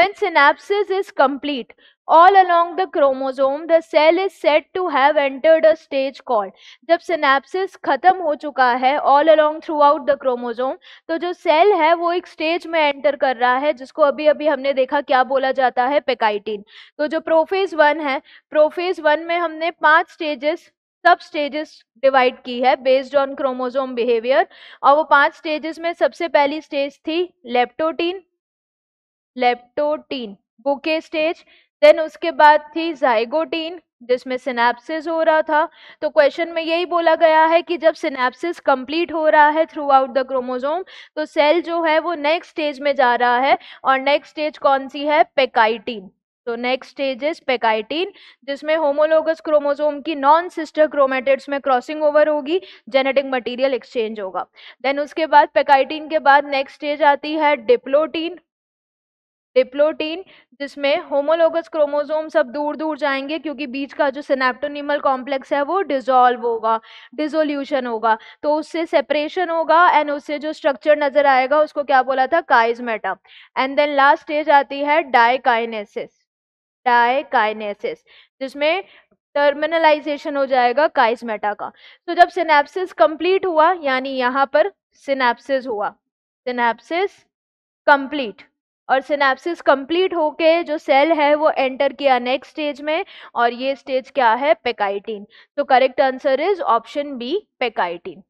When synapsis is complete, all along the chromosome, the cell is said to have entered a stage called. jab synapsis khatam ho chuka hai all along throughout the chromosome, to jo cell hai wo ek stage mein enter kar raha hai jisko abhi abhi humne dekha kya bola jata hai pachytene to jo prophase 1 hai prophase 1 mein humne पांच stages सब stages divide की है based on chromosome behaviour और वो पांच stages में सबसे पहली स्टेज थी leptotene leptotene bouquet stage then उसके बाद थी जाइगोटीन जिसमें सिनेप्सिस हो रहा था तो क्वेश्चन में यही बोला गया है कि जब सिनेप्सिस कंप्लीट हो रहा है थ्रू आउट द क्रोमोजोम तो सेल जो है वो नेक्स्ट स्टेज में जा रहा है और नेक्स्ट स्टेज कौन सी है पेकाइटीन तो नेक्स्ट स्टेज इज पेकाइटीन जिसमें होमोलोगस क्रोमोजोम की नॉन सिस्टर क्रोमेटिड्स में क्रॉसिंग ओवर होगी जेनेटिक मटेरियल एक्सचेंज होगा देन उसके बाद पेकाइटीन के बाद नेक्स्ट स्टेज आती है डिप्लोटीन डिप्लोटीन जिसमें होमोलोगस क्रोमोसोम सब दूर दूर जाएंगे क्योंकि बीच का जो सिनेप्टोनिमल कॉम्प्लेक्स है वो डिजोल्व होगा डिजोल्यूशन होगा तो उससे सेपरेशन होगा एंड उससे जो स्ट्रक्चर नजर आएगा उसको क्या बोला था chiasmata and then last stage आती है डाइकाइनेसिस डाइकाइनेसिस जिसमें टर्मिनलाइजेशन हो जाएगा काइजमेटा का तो जब सिनेप्सिस कंप्लीट हुआ यानी यहाँ पर सिनेप्सिस हुआ सिनेप्सिस कंप्लीट और सिनेप्सिस कंप्लीट होके जो सेल है वो एंटर किया नेक्स्ट स्टेज में और ये स्टेज क्या है पेकाइटिन तो correct answer is option B पेकाइटिन